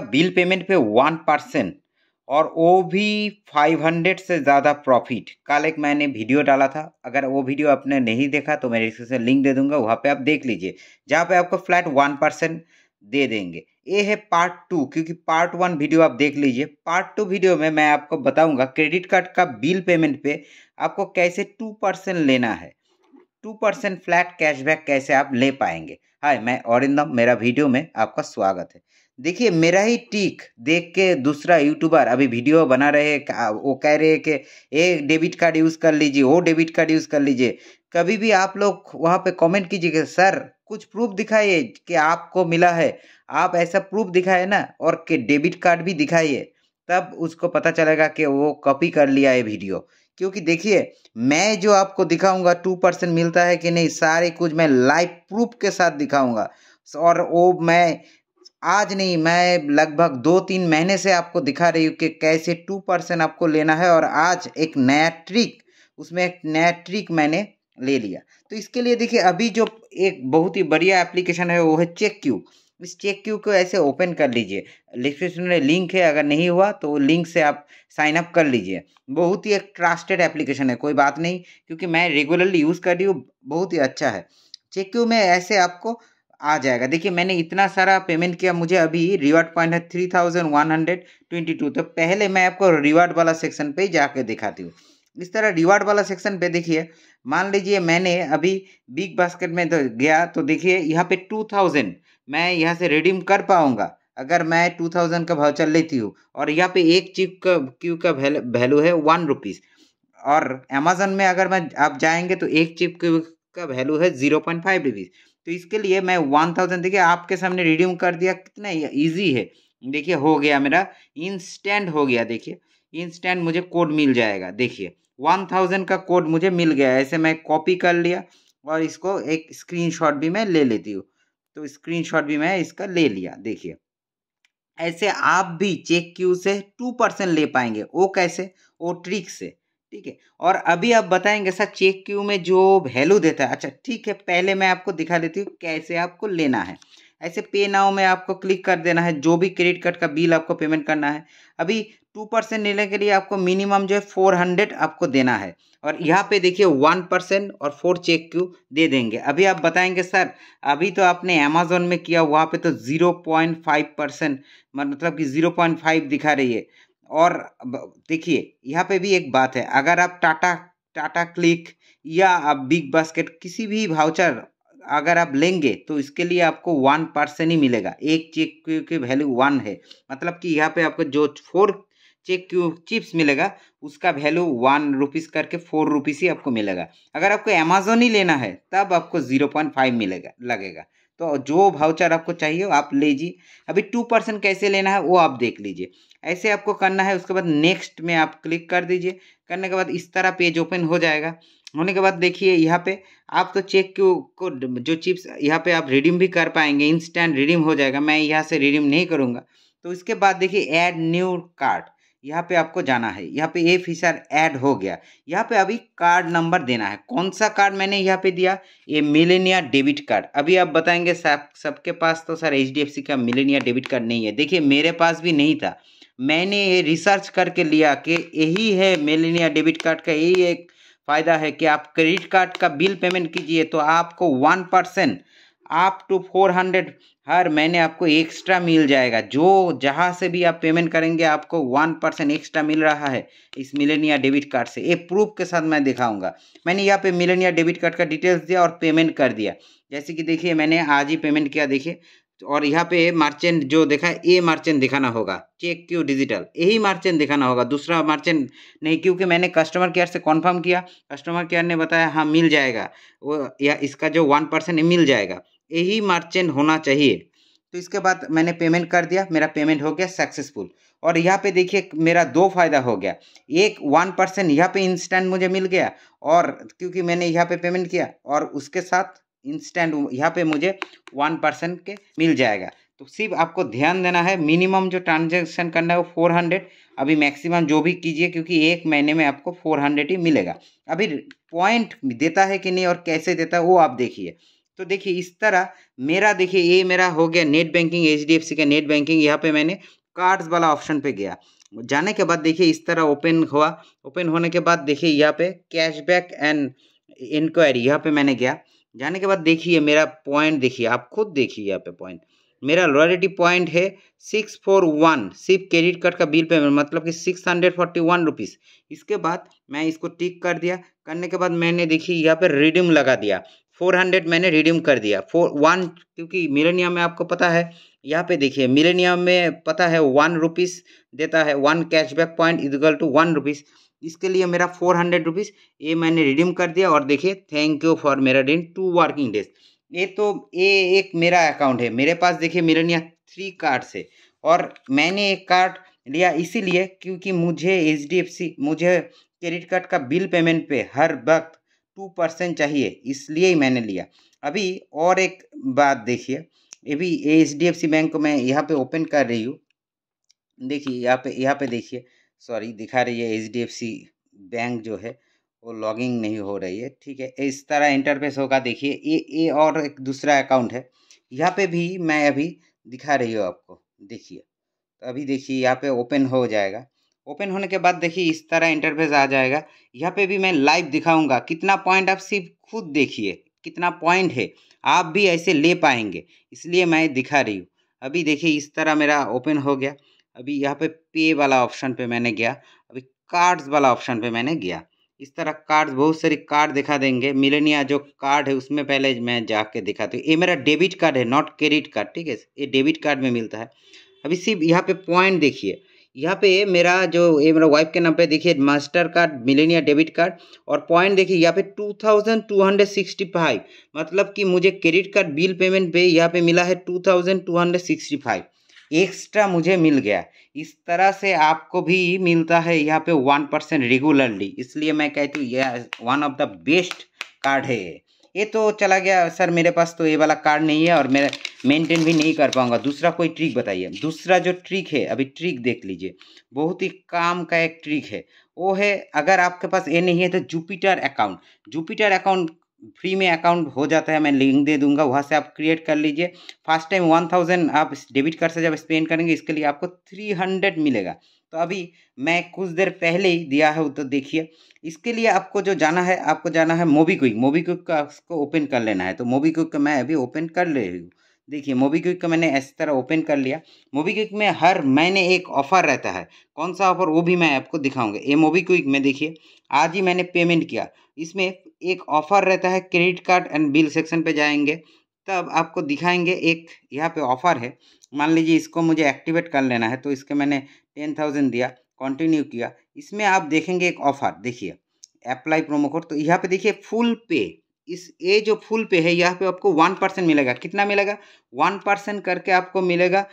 था bill payment पे one percent और वो भी फाइव हंड्रेड से ज़्यादा प्रॉफिट कल एक मैंने वीडियो डाला था अगर वो वीडियो आपने नहीं देखा तो मैं डिस्क्रिप्शन लिंक दे दूंगा वहाँ पे आप देख लीजिए जहाँ पे आपको फ्लैट वन परसेंट दे देंगे ये है पार्ट टू क्योंकि पार्ट वन वीडियो आप देख लीजिए पार्ट टू वीडियो में मैं आपको बताऊंगा क्रेडिट कार्ड का बिल पेमेंट पे आपको कैसे टू परसेंट लेना है टू परसेंट फ्लैट कैशबैक कैसे आप ले पाएंगे हाय मैं औरिंदम मेरा वीडियो में आपका स्वागत है देखिए मेरा ही टीक देख के दूसरा यूट्यूबर अभी वीडियो बना रहे वो कह रहे हैं कि ये डेबिट कार्ड यूज़ कर लीजिए वो डेबिट कार्ड यूज़ कर लीजिए कभी भी आप लोग वहाँ पे कमेंट कि सर कुछ प्रूफ दिखाइए कि आपको मिला है आप ऐसा प्रूफ दिखाए ना और के डेबिट कार्ड भी दिखाइए तब उसको पता चलेगा कि वो कॉपी कर लिया है वीडियो क्योंकि देखिए मैं जो आपको दिखाऊंगा टू परसेंट मिलता है कि नहीं सारे कुछ मैं लाइव प्रूफ के साथ दिखाऊंगा और वो मैं आज नहीं मैं लगभग दो तीन महीने से आपको दिखा रही हूँ कि कैसे टू परसेंट आपको लेना है और आज एक नया ट्रिक उसमें एक नया ट्रिक मैंने ले लिया तो इसके लिए देखिए अभी जो एक बहुत ही बढ़िया एप्लीकेशन है वो है चेक क्यू इस चेक क्यू को ऐसे ओपन कर लीजिए डिस्क्रिप्शन में लिंक है अगर नहीं हुआ तो लिंक से आप साइन अप कर लीजिए बहुत ही एक ट्रस्टेड एप्लीकेशन है कोई बात नहीं क्योंकि मैं रेगुलरली यूज़ कर रही हूँ बहुत ही अच्छा है चेक क्यू में ऐसे आपको आ जाएगा देखिए मैंने इतना सारा पेमेंट किया मुझे अभी रिवार्ड पॉइंट है three thousand one hundred twenty two तो पहले मैं आपको रिवार्ड वाला सेक्शन पे जाके दिखाती हूँ इस तरह रिवार्ड वाला सेक्शन पे देखिए मान लीजिए मैंने अभी बिग बास्केट में तो गया तो देखिए यहाँ पे टू थाउजेंड मैं यहाँ से रिडीम कर पाऊँगा अगर मैं टू थाउजेंड का भाव चल लेती हूँ और यहाँ पे एक चिप का क्यू का वैल्यू है वन रुपीज़ और अमेजोन में अगर मैं आप जाएंगे तो एक चिप क्यू का वैल्यू है जीरो पॉइंट फाइव रुपीज़ तो इसके लिए मैं वन थाउजेंड देखिए आपके सामने रिडीम कर दिया कितना ईजी है देखिए हो गया मेरा इंस्टेंट हो गया देखिए इंस्टेंट मुझे कोड मिल जाएगा देखिए वन थाउजेंड का कोड मुझे मिल गया ऐसे मैं कॉपी कर लिया और इसको एक स्क्रीनशॉट भी मैं ले लेती हूँ तो स्क्रीनशॉट भी मैं इसका ले लिया देखिए ऐसे आप भी चेक क्यू से टू परसेंट ले पाएंगे वो कैसे वो ट्रिक से ठीक है और अभी आप बताएंगे सर चेक क्यू में जो वैल्यू देता है अच्छा ठीक है पहले मैं आपको दिखा देती हूँ कैसे आपको लेना है ऐसे पे नाउ में आपको क्लिक कर देना है जो भी क्रेडिट कार्ड का बिल आपको पेमेंट करना है अभी टू परसेंट लेने के लिए आपको मिनिमम जो है फोर हंड्रेड आपको देना है और यहाँ पे देखिए वन परसेंट और फोर चेक क्यू दे देंगे अभी आप बताएंगे सर अभी तो आपने अमेजोन में किया वहाँ पे तो ज़ीरो पॉइंट फाइव परसेंट मतलब कि ज़ीरो पॉइंट फाइव दिखा रही है और देखिए यहाँ पे भी एक बात है अगर आप टाटा टाटा क्लिक या आप बिग बास्केट किसी भी भाउचर अगर आप लेंगे तो इसके लिए आपको वन परसेंट ही मिलेगा एक चेक क्यू की वैल्यू वन है मतलब कि यहाँ पे आपको जो फोर चेक क्यू चिप्स मिलेगा उसका वैल्यू वन रुपीज़ करके फोर रुपीज़ ही आपको मिलेगा अगर आपको अमेजोन ही लेना है तब आपको ज़ीरो पॉइंट फाइव मिलेगा लगेगा तो जो भाउचर आपको चाहिए आप लीजिए अभी टू परसेंट कैसे लेना है वो आप देख लीजिए ऐसे आपको करना है उसके बाद नेक्स्ट में आप क्लिक कर दीजिए करने के बाद इस तरह पेज ओपन हो जाएगा होने के बाद देखिए यहाँ पे आप तो चेक को जो चिप्स यहाँ पे आप रिडीम भी कर पाएंगे इंस्टेंट रिडीम हो जाएगा मैं यहाँ से रिडीम नहीं करूँगा तो इसके बाद देखिए ऐड न्यू कार्ड यहाँ पे आपको जाना है यहाँ पे ए फीचर ऐड हो गया यहाँ पे अभी कार्ड नंबर देना है कौन सा कार्ड मैंने यहाँ पे दिया ये मिलेनिया डेबिट कार्ड अभी आप बताएंगे सब सबके पास तो सर एच का मिलेनिया डेबिट कार्ड नहीं है देखिए मेरे पास भी नहीं था मैंने ये रिसर्च करके लिया कि यही है मिलेनिया डेबिट कार्ड का यही एक फ़ायदा है कि आप क्रेडिट कार्ड का बिल पेमेंट कीजिए तो आपको one percent up to four hundred हर महीने आपको एक्स्ट्रा मिल जाएगा जो जहाँ से भी आप पेमेंट करेंगे आपको वन परसेंट एक्स्ट्रा मिल रहा है इस मिलेनिया डेबिट कार्ड से ये प्रूफ के साथ मैं दिखाऊंगा मैंने यहाँ पे मिलेनिया डेबिट कार्ड का डिटेल्स दिया और पेमेंट कर दिया जैसे कि देखिए मैंने आज ही पेमेंट किया देखिए और यहाँ पे मर्चेंट जो देखा है ए मर्चेंट दिखाना होगा चेक क्यू डिजिटल यही मार्चेंट दिखाना होगा दूसरा मर्चेंट नहीं क्योंकि मैंने कस्टमर केयर से कॉन्फर्म किया कस्टमर केयर ने बताया हाँ मिल जाएगा वो या इसका जो वन परसेंट मिल जाएगा यही मर्चेंट होना चाहिए तो इसके बाद मैंने पेमेंट कर दिया मेरा पेमेंट हो गया सक्सेसफुल और यहाँ पे देखिए मेरा दो फायदा हो गया एक वन परसेंट यहाँ पे इंस्टेंट मुझे मिल गया और क्योंकि मैंने यहाँ पे पेमेंट किया और उसके साथ इंस्टेंट यहाँ पे मुझे वन परसेंट के मिल जाएगा तो सिर्फ आपको ध्यान देना है मिनिमम जो ट्रांजेक्शन करना है वो फोर हंड्रेड अभी मैक्सिमम जो भी कीजिए क्योंकि एक महीने में आपको फोर हंड्रेड ही मिलेगा अभी पॉइंट देता है कि नहीं और कैसे देता है वो आप देखिए तो देखिए इस तरह मेरा देखिए ये मेरा हो गया नेट बैंकिंग एच का नेट बैंकिंग यहाँ पे मैंने कार्ड्स वाला ऑप्शन पे गया जाने के बाद देखिए इस तरह ओपन हुआ ओपन होने के बाद देखिए यहाँ पे कैशबैक एंड इंक्वायरी यहाँ पे मैंने गया जाने के बाद देखिए मेरा पॉइंट देखिए आप खुद देखिए यहाँ पे पॉइंट मेरा लॉयल्टी पॉइंट है सिक्स फोर वन सिर्फ क्रेडिट कार्ड का बिल पेमेंट मतलब कि six hundred forty one rupees इसके बाद मैं इसको टिक कर दिया करने के बाद मैंने देखिए यहाँ पे रिडीम लगा दिया फोर हंड्रेड मैंने रिडीम कर दिया फोर वन क्योंकि मिलेनियम में आपको पता है यहाँ पे देखिए मिलेनियम में पता है वन रुपीज़ देता है one cashback point is equal to one rupees इसके लिए मेरा फोर हंड्रेड रुपीज़ ये मैंने रिडीम कर दिया और देखिए थैंक यू फॉर मेरा डेन टू वर्किंग डेज ये तो ये एक मेरा अकाउंट है मेरे पास देखिए मेरे यहाँ थ्री कार्ड्स है और मैंने एक कार्ड लिया इसीलिए क्योंकि मुझे एच मुझे क्रेडिट कार्ड का बिल पेमेंट पे हर वक्त टू परसेंट चाहिए इसलिए ही मैंने लिया अभी और एक बात देखिए ये भी एच बैंक को मैं यहाँ पे ओपन कर रही हूँ देखिए यहाँ पे यहाँ पे देखिए सॉरी दिखा रही है एच बैंक जो है वो लॉगिंग नहीं हो रही है ठीक है इस तरह इंटरफेस होगा देखिए ये ये और एक दूसरा अकाउंट है यहाँ पे भी मैं अभी दिखा रही हूँ आपको देखिए तो अभी देखिए यहाँ पे ओपन हो जाएगा ओपन होने के बाद देखिए इस तरह इंटरफेस आ जाएगा यहाँ पे भी मैं लाइव दिखाऊंगा कितना पॉइंट आप सिर्फ खुद देखिए कितना पॉइंट है आप भी ऐसे ले पाएंगे इसलिए मैं दिखा रही हूँ अभी देखिए इस तरह मेरा ओपन हो गया अभी यहाँ पे पे वाला ऑप्शन पे मैंने गया अभी कार्ड्स वाला ऑप्शन पे मैंने गया इस तरह कार्ड बहुत सारी कार्ड दिखा देंगे मिलेनिया जो कार्ड है उसमें पहले मैं जाके दिखाती हूँ ये मेरा डेबिट कार्ड है नॉट क्रेडिट कार्ड ठीक है ये डेबिट कार्ड में मिलता है अभी सिर्फ यहाँ पे पॉइंट देखिए यहाँ पे मेरा जो ये मेरा वाइफ के नाम पे देखिए Mastercard Millennia debit card और पॉइंट देखिए यहाँ पे two thousand two hundred sixty five मतलब कि मुझे क्रेडिट कार्ड बिल पेमेंट पे यहाँ पे मिला है two thousand two hundred sixty five extra मुझे मिल गया इस तरह से आपको भी मिलता है यहाँ पे वन परसेंट रेगुलरली इसलिए मैं कहती हूँ यह one of the best card है ये तो चला गया सर मेरे पास तो ये वाला कार्ड नहीं है और मैं मेंटेन भी नहीं कर पाऊंगा दूसरा कोई ट्रिक बताइए दूसरा जो ट्रिक है अभी ट्रिक देख लीजिए बहुत ही काम का एक ट्रिक है वो है अगर आपके पास ये नहीं है तो Jupiter account Jupiter account free में अकाउंट हो जाता है मैं लिंक दे दूंगा वहाँ से आप क्रिएट कर लीजिए फर्स्ट टाइम वन थाउजेंड आप डेबिट कार्ड से जब स्पेंड करेंगे इसके लिए आपको थ्री हंड्रेड मिलेगा तो अभी मैं कुछ देर पहले ही दिया है तो देखिए इसके लिए आपको जो जाना है आपको जाना है मोबी क्विक मोबी क्विक का उसको ओपन कर लेना है तो मोबी क्विक का मैं अभी ओपन कर ले रही हूँ देखिए मोबी क्विक का मैंने इस तरह ओपन कर लिया मोबी क्विक में हर महीने एक ऑफ़र रहता है कौन सा ऑफ़र वो भी मैं आपको दिखाऊंगा ये मोबी क्विक में देखिए आज ही मैंने पेमेंट किया इसमें एक ऑफ़र रहता है credit card and bill section पे जाएंगे तब आपको दिखाएंगे एक यहाँ पे ऑफ़र है मान लीजिए इसको मुझे एक्टिवेट कर लेना है तो इसके मैंने टेन थाउजेंड दिया कंटिन्यू किया इसमें आप देखेंगे एक ऑफ़र देखिए अप्लाई प्रोमो कोड तो यहाँ पे देखिए फुल पे इस ये जो फुल पे है यहाँ पे आपको वन परसेंट मिलेगा कितना मिलेगा वन परसेंट करके आपको मिलेगा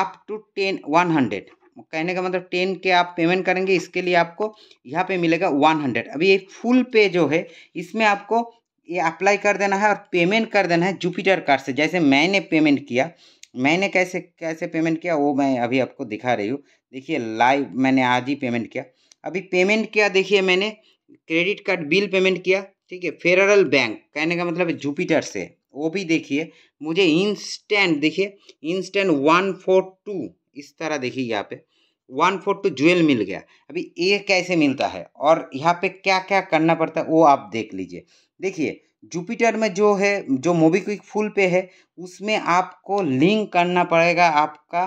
आप टू टेन वन हंड्रेड कहने का मतलब टेन के आप पेमेंट करेंगे इसके लिए आपको यहाँ पे मिलेगा वन हंड्रेड अभी ये फुल पे जो है इसमें आपको ये अप्लाई कर देना है और पेमेंट कर देना है जुपिटर कार्ड से जैसे मैंने पेमेंट किया मैंने कैसे कैसे पेमेंट किया वो मैं अभी आपको दिखा रही हूँ देखिए लाइव मैंने आज ही पेमेंट किया अभी पेमेंट किया देखिए मैंने क्रेडिट कार्ड बिल पेमेंट किया ठीक है फेडरल बैंक कहने का मतलब जुपिटर से वो भी देखिए मुझे इंस्टेंट देखिए इंस्टेंट वन फोर टू इस तरह देखिए यहाँ पे वन फोर टू ज्वेल मिल गया अभी ए कैसे मिलता है और यहाँ पे क्या क्या करना पड़ता है वो आप देख लीजिए देखिए जुपिटर में जो है जो मोबीक्विक फुल पे है उसमें आपको लिंक करना पड़ेगा आपका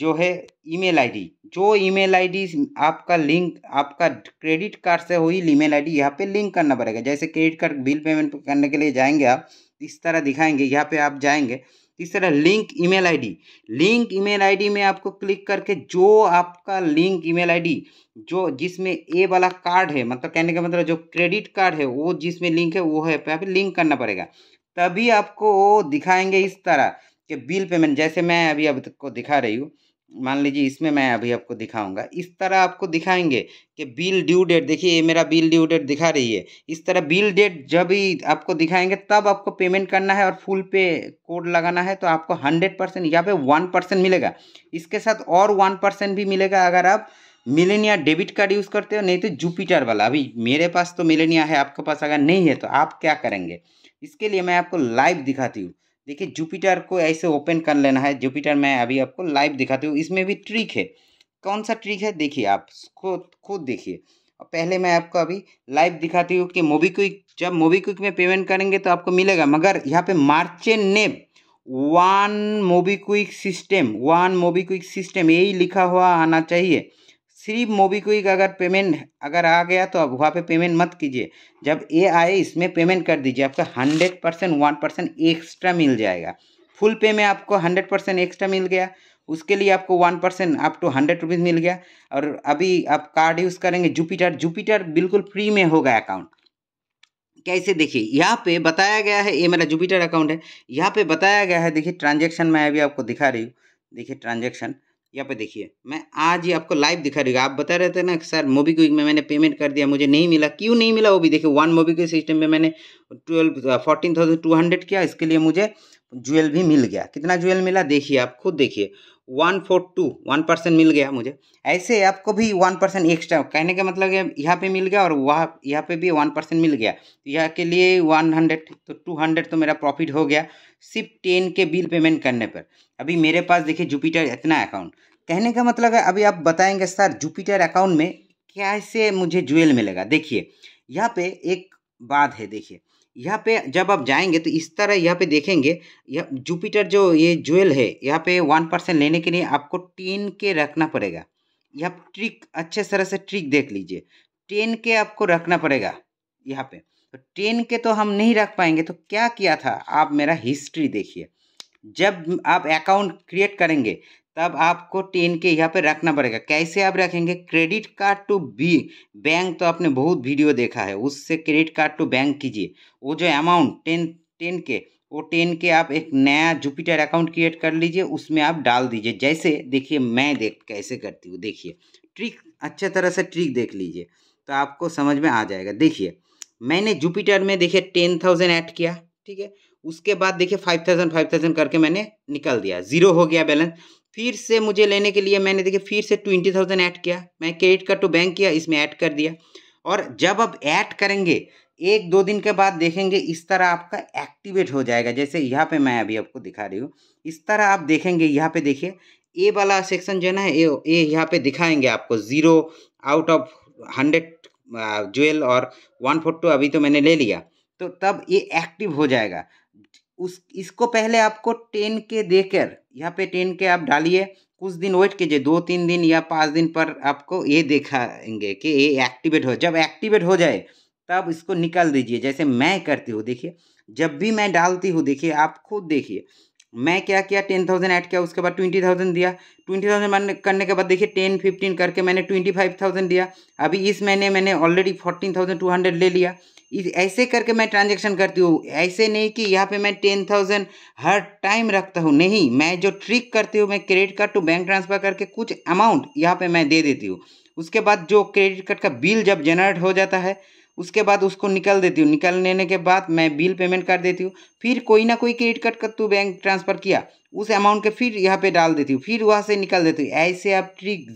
जो है ईमेल आईडी जो ईमेल आईडी आपका लिंक आपका क्रेडिट कार्ड से हुई ईमेल आईडी यहाँ पे लिंक करना पड़ेगा जैसे क्रेडिट कार्ड बिल पेमेंट करने के लिए जाएंगे आप इस तरह दिखाएंगे यहाँ पे आप जाएंगे तीसरा link email ID link email ID में आपको क्लिक करके जो आपका लिंक ईमेल आईडी जो जिसमें ए वाला कार्ड है मतलब कहने का मतलब जो क्रेडिट कार्ड है वो जिसमें लिंक है वो है यहाँ पे लिंक करना पड़ेगा तभी आपको दिखाएंगे इस तरह कि बिल पेमेंट जैसे मैं अभी अब तक को दिखा रही हूँ मान लीजिए इसमें मैं अभी आपको दिखाऊंगा इस तरह आपको दिखाएंगे कि बिल ड्यू डेट देखिए ये मेरा बिल ड्यू डेट दिखा रही है इस तरह बिल डेट जब ही आपको दिखाएंगे तब आपको पेमेंट करना है और फुल पे कोड लगाना है तो आपको हंड्रेड परसेंट यहाँ पे वन परसेंट मिलेगा इसके साथ और वन परसेंट भी मिलेगा अगर आप मिलेनिया डेबिट कार्ड यूज़ करते हो नहीं तो जुपिटर वाला अभी मेरे पास तो मिलेनिया है आपके पास अगर नहीं है तो आप क्या करेंगे इसके लिए मैं आपको लाइव दिखाती हूँ देखिए जुपिटर को ऐसे ओपन कर लेना है जुपिटर मैं अभी आपको लाइव दिखाती हूँ इसमें भी ट्रिक है कौन सा ट्रिक है देखिए आप खुद खुद देखिए पहले मैं आपको अभी लाइव दिखाती हूँ कि मोबी क्विक जब मोबी क्विक में पेमेंट करेंगे तो आपको मिलेगा मगर यहाँ पे मार्चेन ने one MobiKwik system one MobiKwik system यही लिखा हुआ आना चाहिए सिर्फ मोबीक्विक अगर पेमेंट अगर आ गया तो अब वहाँ पे पेमेंट मत कीजिए जब ए आए इसमें पेमेंट कर दीजिए आपका hundred percent one percent extra मिल जाएगा फुल पे में आपको हंड्रेड परसेंट एक्स्ट्रा मिल गया उसके लिए आपको one percent up to hundred rupees मिल गया और अभी आप कार्ड यूज़ करेंगे जुपिटर जुपिटर बिल्कुल फ्री में होगा अकाउंट कैसे देखिए यहाँ पे बताया गया है ये मेरा जुपिटर अकाउंट है यहाँ पे बताया गया है देखिए ट्रांजेक्शन मैं अभी आपको दिखा रही हूँ देखिए ट्रांजेक्शन यहाँ पे देखिए मैं आज ही आपको लाइव दिखा रही आप बता रहे थे ना सर मोबी क्विक में मैंने पेमेंट कर दिया मुझे नहीं मिला क्यों नहीं मिला वो भी देखिए वन मोबी के सिस्टम में मैंने twelve fourteen thousand two hundred किया इसके लिए मुझे ज्वेल भी मिल गया कितना ज्वेल मिला देखिए आप खुद देखिए one four two one percent मिल गया मुझे ऐसे आपको भी वन परसेंट एक्स्ट्रा कहने का मतलब है यहाँ पे मिल गया और वहाँ यहाँ पे भी वन परसेंट मिल गया तो यहाँ के लिए वन हंड्रेड तो टू हंड्रेड तो मेरा प्रॉफिट हो गया सिर्फ टेन के बिल पेमेंट करने पर अभी मेरे पास देखिए जुपिटर इतना अकाउंट कहने का मतलब है अभी आप बताएंगे सर जुपिटर अकाउंट में कैसे मुझे ज्वेल मिलेगा देखिए यहाँ पे एक बात है देखिए यहाँ पे जब आप जाएंगे तो इस तरह यहाँ पे देखेंगे यह जुपिटर जो ये ज्वेल है यहाँ पे वन परसेंट लेने के लिए आपको टेन के रखना पड़ेगा यह ट्रिक अच्छे तरह से ट्रिक देख लीजिए टेन के आपको रखना पड़ेगा यहाँ पे तो टेन के तो हम नहीं रख पाएंगे तो क्या किया था आप मेरा हिस्ट्री देखिए जब आप अकाउंट क्रिएट करेंगे तब आपको टेन के यहाँ पे रखना पड़ेगा कैसे आप रखेंगे credit card to be bank तो आपने बहुत वीडियो देखा है उससे क्रेडिट कार्ड टू बैंक कीजिए वो जो अमाउंट टेन टेन के वो टेन के आप एक नया जुपिटर अकाउंट क्रिएट कर लीजिए उसमें आप डाल दीजिए जैसे देखिए मैं देख कैसे करती हूँ देखिए ट्रिक अच्छे तरह से ट्रिक देख लीजिए तो आपको समझ में आ जाएगा देखिए मैंने जुपिटर में देखिए टेन थाउजेंड ऐड किया ठीक है उसके बाद देखिए फाइव थाउजेंड फाइव थाउजेंड करके मैंने निकल दिया जीरो हो गया बैलेंस फिर से मुझे लेने के लिए मैंने देखिए फिर से ट्वेंटी थाउजेंड ऐड किया मैं क्रेडिट कार्ड टू तो बैंक किया इसमें ऐड कर दिया और जब आप ऐड करेंगे एक दो दिन के बाद देखेंगे इस तरह आपका एक्टिवेट हो जाएगा जैसे यहाँ पे मैं अभी आपको दिखा रही हूँ इस तरह आप देखेंगे यहाँ पे देखिए ए वाला सेक्शन जो है ना ए ए यहाँ पे दिखाएंगे आपको zero out of hundred jewel और वन फोर टू अभी तो मैंने ले लिया तो तब ये एक्टिव हो जाएगा उस इसको पहले आपको टेन के देकर यहाँ पे टेन के आप डालिए कुछ दिन वेट कीजिए दो तीन दिन या पाँच दिन पर आपको ये देखाएंगे कि ये एक्टिवेट हो जब एक्टिवेट हो जाए तब इसको निकाल दीजिए जैसे मैं करती हूँ देखिए जब भी मैं डालती हूँ देखिए आप खुद देखिए मैं क्या किया टेन थाउजेंड ऐड किया उसके बाद ट्वेंटी थाउजेंड दिया ट्वेंटी थाउजेंड करने के बाद देखिए टेन फिफ्टीन करके मैंने ट्वेंटी फाइव थाउजेंड दिया अभी इस महीने मैंने already fourteen thousand two hundred ले लिया ऐसे करके मैं ट्रांजेक्शन करती हूँ ऐसे नहीं कि यहाँ पे मैं टेन थाउजेंड हर टाइम रखता हूँ नहीं मैं जो ट्रिक करती हूँ मैं credit card to bank transfer करके कुछ अमाउंट यहाँ पे मैं दे देती हूँ उसके बाद जो क्रेडिट कार्ड का बिल जब जनरेट हो जाता है उसके बाद उसको निकल देती हूँ निकल लेने के बाद मैं बिल पेमेंट कर देती हूँ फिर कोई ना कोई क्रेडिट कार्ड का तू बैंक ट्रांसफ़र किया उस अमाउंट के फिर यहाँ पे डाल देती हूँ फिर वहाँ से निकल देती हूँ ऐसे आप ट्रिक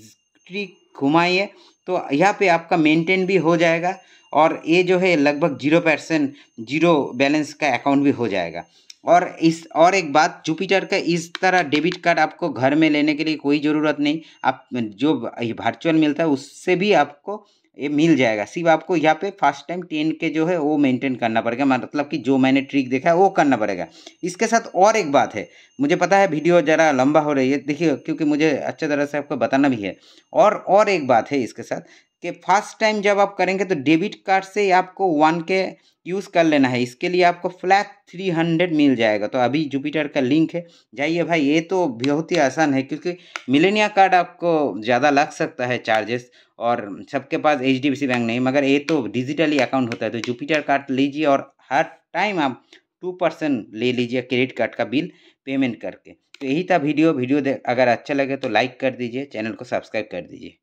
ट्रिक घुमाइए तो यहाँ पे आपका मेंटेन भी हो जाएगा और ये जो है लगभग जीरो परसेंट जीरो बैलेंस का अकाउंट भी हो जाएगा और इस और एक बात जुपिटर का इस तरह डेबिट कार्ड आपको घर में लेने के लिए कोई ज़रूरत नहीं आप जो वर्चुअल मिलता है उससे भी आपको ये मिल जाएगा सिर्फ आपको यहाँ पे फर्स्ट टाइम टेन के जो है वो मेंटेन करना पड़ेगा मतलब कि जो मैंने ट्रिक देखा है वो करना पड़ेगा इसके साथ और एक बात है मुझे पता है वीडियो ज़रा लंबा हो रही है देखिए क्योंकि मुझे अच्छे तरह से आपको बताना भी है और और एक बात है इसके साथ कि फर्स्ट टाइम जब आप करेंगे तो डेबिट कार्ड से आपको वन के यूज़ कर लेना है इसके लिए आपको फ्लैट थ्री हंड्रेड मिल जाएगा तो अभी जुपिटर का लिंक है जाइए भाई ये तो बहुत ही आसान है क्योंकि मिलेनिया कार्ड आपको ज़्यादा लग सकता है चार्जेस और सबके पास एच बैंक नहीं मगर ये तो डिजिटली अकाउंट होता है तो जुपिटर कार्ड लीजिए और हर टाइम आप टू परसेंट ले लीजिए क्रेडिट कार्ड का बिल पेमेंट करके तो यही था वीडियो वीडियो अगर अच्छा लगे तो लाइक कर दीजिए चैनल को सब्सक्राइब कर दीजिए